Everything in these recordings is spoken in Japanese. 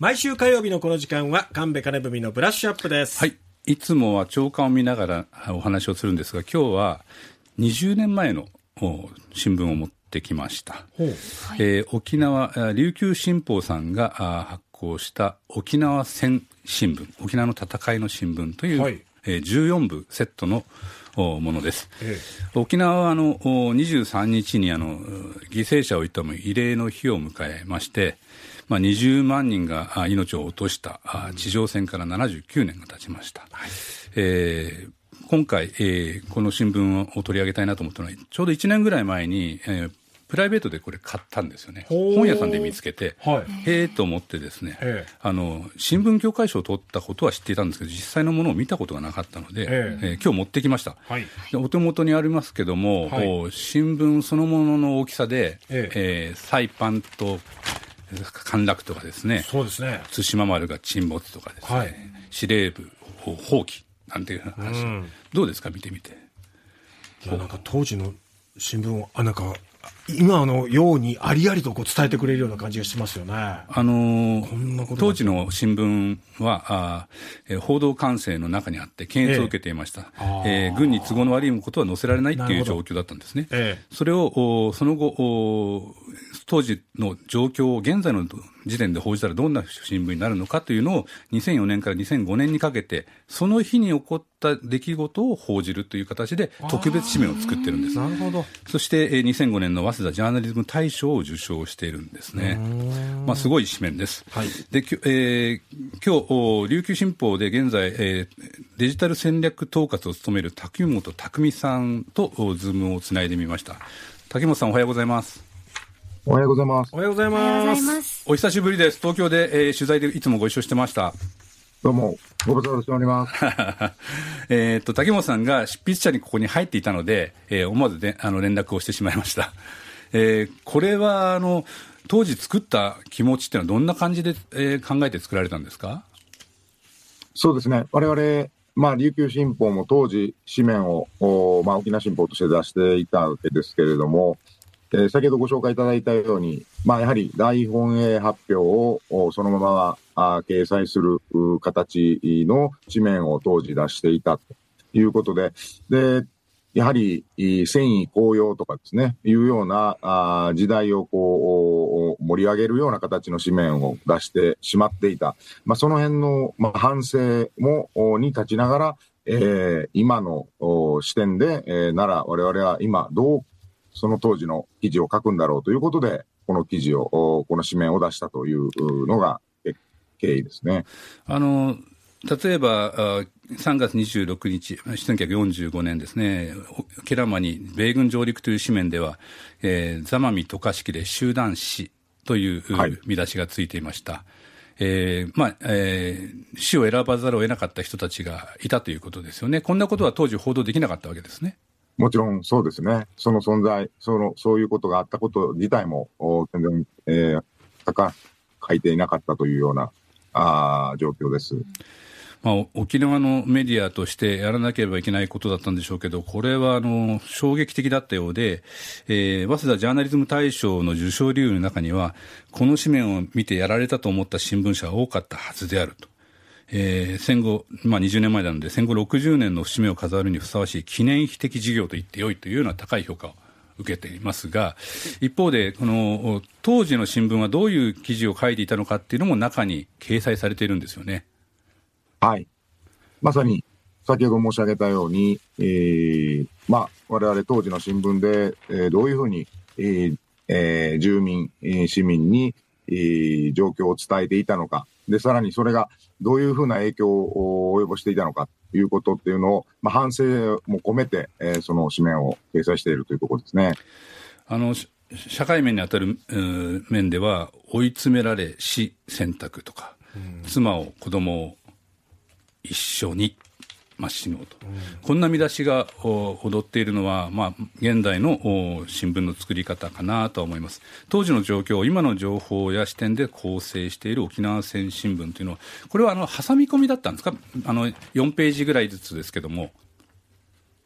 毎週火曜日のこの時間は神戸金文のブラッシュアップです、はい、いつもは朝刊を見ながらお話をするんですが今日は20年前の新聞を持ってきました、えー、沖縄琉球新報さんが発行した沖縄戦新聞沖縄の戦いの新聞という、はい、えー、14部セットのものです、ええ、沖縄はあの23日にあの犠牲者を悼む慰霊の日を迎えまして、まあ、20万人が命を落とした地上戦から79年が経ちました。はい、えー今回、えー、この新聞を取り上げたいなと思ったのは、ちょうど1年ぐらい前に、えー、プライベートでこれ買ったんですよね。本屋さんで見つけて、はい、へえと思ってですね、あの、新聞協会賞を取ったことは知っていたんですけど、実際のものを見たことがなかったので、えー、今日持ってきました、はい、お手元にありますけども、はい、新聞そのものの大きさで、えー、サイパンと陥落とかですねそうですね対馬丸が沈没とかですね、はい、司令部放棄なんていう話、うん、どうですか見てみていやなんか当時の新聞あなんか今のようにありありとこう伝えてくれるような感じがしますよね。あのー、当時の新聞はあ、えー、報道管制の中にあって検閲を受けていました、ええー、軍に都合の悪いことは載せられないっていう状況だったんですね。えそれをその後当時の状況を現在の時点で報じたらどんな新聞になるのかというのを2004年から2005年にかけてその日に起こった出来事を報じるという形で特別紙面を作ってるんですなるほどそして2005年の早稲田ジャーナリズム大賞を受賞しているんですね、まあ、すごい紙面です、はい、できょ、えー、今日琉球新報で現在、えー、デジタル戦略統括を務める滝本匠さんとズームをつないでみました滝本さんおはようございますおはようございます。おはようございます。お久しぶりです。東京で、えー、取材でいつもご一緒してました。どうも、ご無沙汰しております。えっと、竹本さんが執筆者にここに入っていたので、えー、思わずであの連絡をしてしまいました。えー、これは、あの、当時作った気持ちっていうのはどんな感じで、えー、考えて作られたんですかそうですね。我々、まあ、琉球新報も当時、紙面を、まあ、沖縄新報として出していたわけですけれども、えー、先ほどご紹介いただいたように、まあ、やはり大本営発表をそのままあ掲載する形の紙面を当時出していたということで、で、やはり繊維高揚とかですね、いうようなあ時代をこう盛り上げるような形の紙面を出してしまっていた。まあ、その辺の、まあ、反省もに立ちながら、えー、今の視点で、えー、なら我々は今どうその当時の記事を書くんだろうということで、この記事を、この紙面を出したというのが経緯ですね。あの例えば、3月26日、1945年ですね、ケラマに米軍上陸という紙面では、えー、ザマミ渡嘉敷で集団死という見出しがついていました。はいえーまあえー、死を選ばざるを得なかった人たちがいたということですよね、こんなことは当時、報道できなかったわけですね。うんもちろんそうですね。その存在、その、そういうことがあったこと自体も、全然、えー、か書いていなかったというような、あ状況です。まあ、沖縄のメディアとしてやらなければいけないことだったんでしょうけど、これはあの衝撃的だったようで、えー、早稲田ジャーナリズム大賞の受賞理由の中には、この紙面を見てやられたと思った新聞社は多かったはずであると。えー、戦後、まあ、20年前なので戦後60年の節目を飾るにふさわしい記念碑的事業と言ってよいというような高い評価を受けていますが一方でこの当時の新聞はどういう記事を書いていたのかっていうのも中に掲載されているんですよね。はいまさに先ほど申し上げたように、えーまあ、我々当時の新聞で、えー、どういうふうに、えーえー、住民、え市民に、えー、状況を伝えていたのか、で、さらにそれがどういうふうな影響を及ぼしていたのかということっていうのを、まあ、反省も込めて、えー、その紙面を掲載しているというところですね。あの社会面に当たる面では、追い詰められ死選択とか、妻を子供を一緒にまあ、死のうと、こんな見出しが踊っているのは、まあ、現代の新聞の作り方かなと思います当時の状況を今の情報や視点で構成している沖縄戦新聞というのはこれはあの挟み込みだったんですかあの4ページぐらいずつですけども。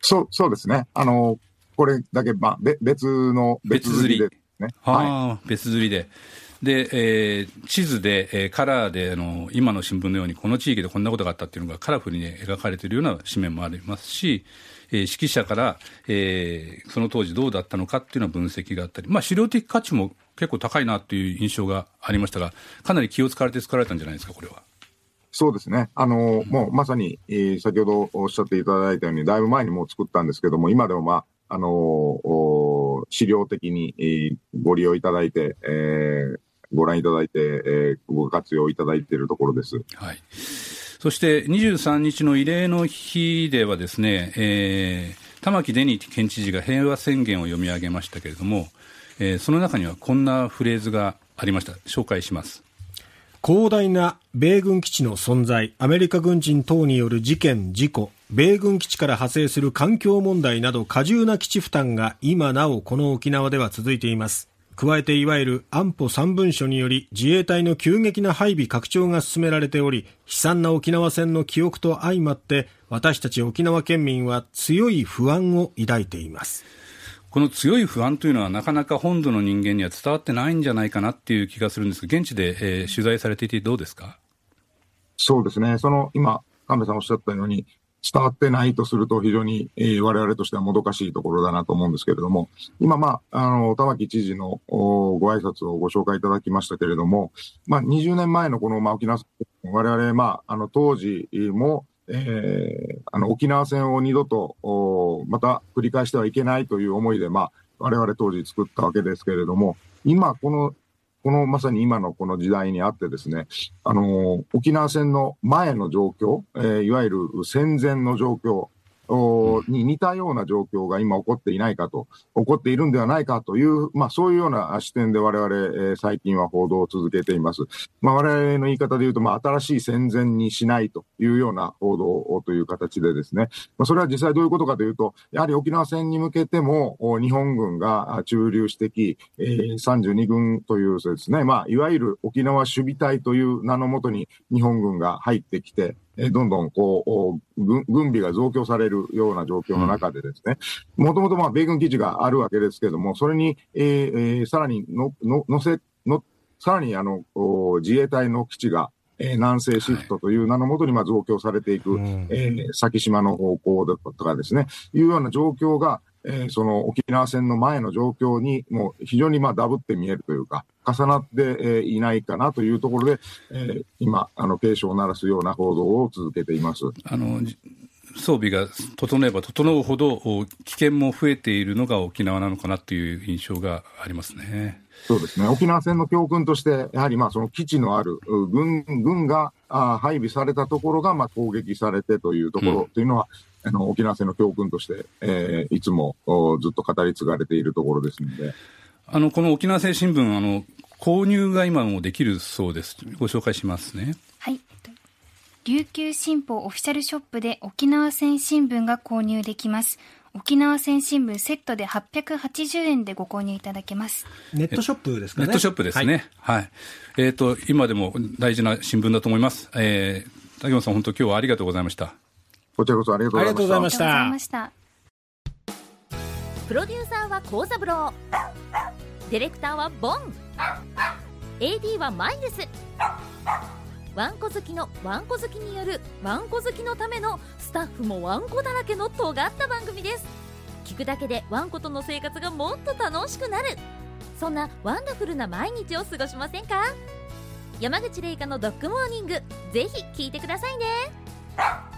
そうそうですねあのこれだけ、まあ、別の別釣りで、ね、はい、別釣りで。で、えー、地図で、えー、カラーであの今の新聞のようにこの地域でこんなことがあったっていうのがカラフルに描かれているような紙面もありますし、えー、指揮者から、えー、その当時どうだったのかっていうのは分析があったり、まあ、資料的価値も結構高いなっていう印象がありましたが、かなり気を使われて作られたんじゃないですか、これは。そうですね。あの、うん、もうまさに、えー、先ほどおっしゃっていただいたように、だいぶ前にもう作ったんですけども、今でもまあ、あのー、資料的に、えー、ご利用いただいて、えー、ご覧いただいて、えー、ご活用いただいているところです。はいそして23日の慰霊の日ではですね、えー、玉城デニー県知事が平和宣言を読み上げましたけれども、えー、その中にはこんなフレーズがありました紹介します広大な米軍基地の存在アメリカ軍人等による事件事故米軍基地から派生する環境問題など過重な基地負担が今なおこの沖縄では続いています加えていわゆる安保3文書により自衛隊の急激な配備拡張が進められており悲惨な沖縄戦の記憶と相まって私たち沖縄県民は強い不安を抱いていますこの強い不安というのはなかなか本土の人間には伝わってないんじゃないかなっていう気がするんですが現地で、えー、取材されていてどうですかそうですねその今神戸さんおっしゃったように伝わってないとすると非常に、えー、我々としてはもどかしいところだなと思うんですけれども、今、まあ、あの、玉城知事のご挨拶をご紹介いただきましたけれども、まあ、20年前のこの、まあ、沖縄戦、我々、まあ、あの、当時も、えー、あの、沖縄戦を二度と、おまた繰り返してはいけないという思いで、まあ、我々当時作ったわけですけれども、今、このこのまさに今のこの時代にあってですね、あの沖縄戦の前の状況、えー、いわゆる戦前の状況、に似たような状況が今起こっていないかと、起こっているんではないかという、まあ、そういうような視点で我々、え最近は報道を続けています。まあ、我々の言い方で言うと、まあ、新しい戦前にしないというような報道をという形でですね、まあ、それは実際どういうことかというと、やはり沖縄戦に向けても、日本軍が駐留してき、え32軍というですね、まあ、いわゆる沖縄守備隊という名のもとに日本軍が入ってきて、どんどんこう、軍備が増強されるような状況の中でですね、もともとまあ米軍基地があるわけですけれども、それに、えー、さらにの、の、のせ、の、さらにあの、自衛隊の基地が、えー、南西シフトという名のもとにまあ増強されていく、はい、えー、先島の方向だとかですね、いうような状況が、えー、その沖縄戦の前の状況にもう非常にまあダブって見えるというか、重なって、えー、いないかなというところで、えー、今、あの警鐘を鳴らすような報道を続けていますあの装備が整えば整うほど危険も増えているのが沖縄なのかなという印象がありますね。そうですね沖縄戦の教訓として、やはりまあその基地のある軍軍が配備されたところがまあ攻撃されてというところというのは、うん、あの沖縄戦の教訓として、えー、いつもずっと語り継がれているところですので。あのこの沖縄戦新聞あの購入が今もできるそうです。ご紹介しますね。はい。琉球新報オフィシャルショップで沖縄戦新聞が購入できます。沖縄戦新聞セットで880円でご購入いただけますネットショップですか、ね、ネットショップですね、はい、はい、えーと、今でも大事な新聞だと思います、えー、竹本さん、本当、今日はありがとうございましたこちらこそありがとうございましたプロデューサーは幸三郎、ディレクターはボン、AD はマイルス。わんこ好きのわんこ好きによるわんこ好きのためのスタッフもわんこだらけの尖った番組です聞くだけでわんことの生活がもっと楽しくなるそんなワンダフルな毎日を過ごしませんか山口玲香のドッグモーニングぜひ聞いてくださいね